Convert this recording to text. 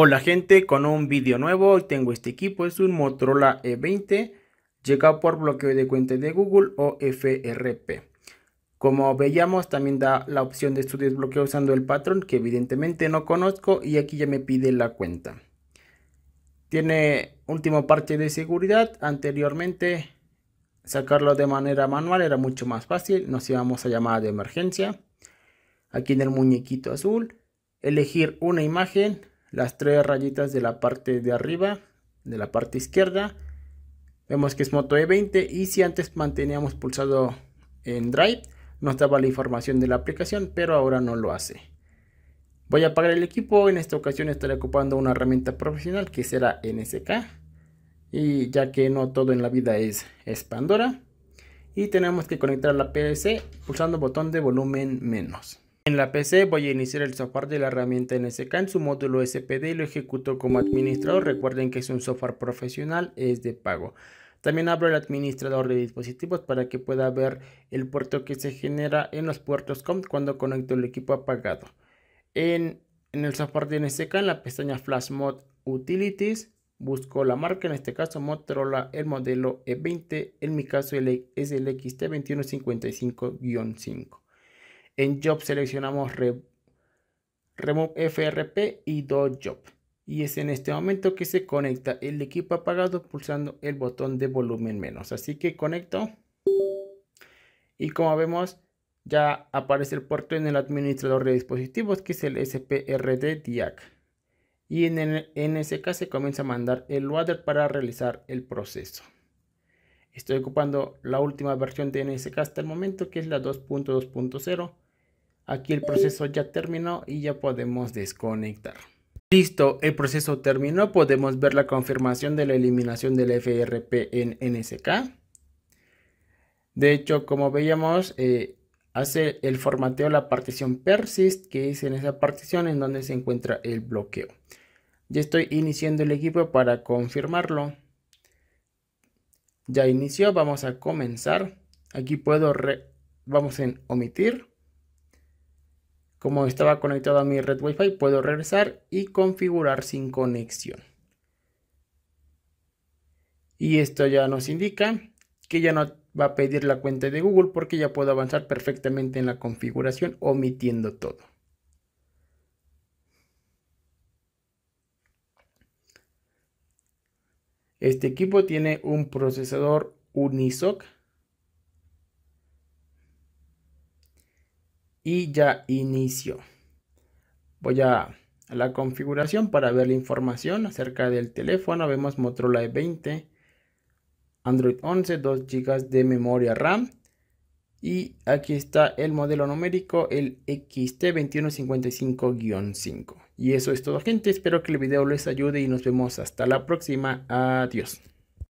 Hola gente, con un vídeo nuevo, hoy tengo este equipo, es un Motorola E20, llegado por bloqueo de cuenta de Google o FRP. Como veíamos también da la opción de su desbloqueo usando el patrón que evidentemente no conozco y aquí ya me pide la cuenta. Tiene último parte de seguridad, anteriormente sacarlo de manera manual era mucho más fácil, nos íbamos a llamada de emergencia. Aquí en el muñequito azul, elegir una imagen, las tres rayitas de la parte de arriba, de la parte izquierda. Vemos que es Moto E20 y si antes manteníamos pulsado en Drive, nos daba la información de la aplicación, pero ahora no lo hace. Voy a apagar el equipo, en esta ocasión estaré ocupando una herramienta profesional que será NSK. Y ya que no todo en la vida es, Pandora. Y tenemos que conectar la PC pulsando botón de volumen menos. En la PC voy a iniciar el software de la herramienta NSK en su módulo SPD y lo ejecuto como administrador. Recuerden que es un software profesional, es de pago. También abro el administrador de dispositivos para que pueda ver el puerto que se genera en los puertos COM cuando conecto el equipo apagado. En, el software de NSK, en la pestaña Flash Mod Utilities, busco la marca, en este caso Motorola, el modelo E20, en mi caso es el XT2155-5. En Job seleccionamos re, FRP y Do Job. Y es en este momento que se conecta el equipo apagado pulsando el botón de volumen menos. Así que conecto. Y como vemos, ya aparece el puerto en el administrador de dispositivos que es el SPRD DIAC. Y en, el, se comienza a mandar el loader para realizar el proceso. Estoy ocupando la última versión de NSK hasta el momento que es la 2.2.0 Aquí el proceso ya terminó y ya podemos desconectar. Listo, el proceso terminó. Podemos ver la confirmación de la eliminación del FRP en NSK. De hecho, como veíamos, eh, hace el formateo la partición persist, que es en esa partición en donde se encuentra el bloqueo. Ya estoy iniciando el equipo para confirmarlo. Ya inició, vamos a comenzar. Aquí puedo, vamos en omitir. Como estaba conectado a mi red Wi-Fi, puedo regresar y configurar sin conexión. Y esto ya nos indica que ya no va a pedir la cuenta de Google porque ya puedo avanzar perfectamente en la configuración omitiendo todo. Este equipo tiene un procesador Unisoc y ya inicio. Voy a, la configuración para ver la información acerca del teléfono. Vemos Motorola E20, Android 11, 2 GB de memoria RAM. Y aquí está el modelo numérico, el XT2155-5. Y eso es todo gente, espero que el video les ayude y nos vemos hasta la próxima. Adiós.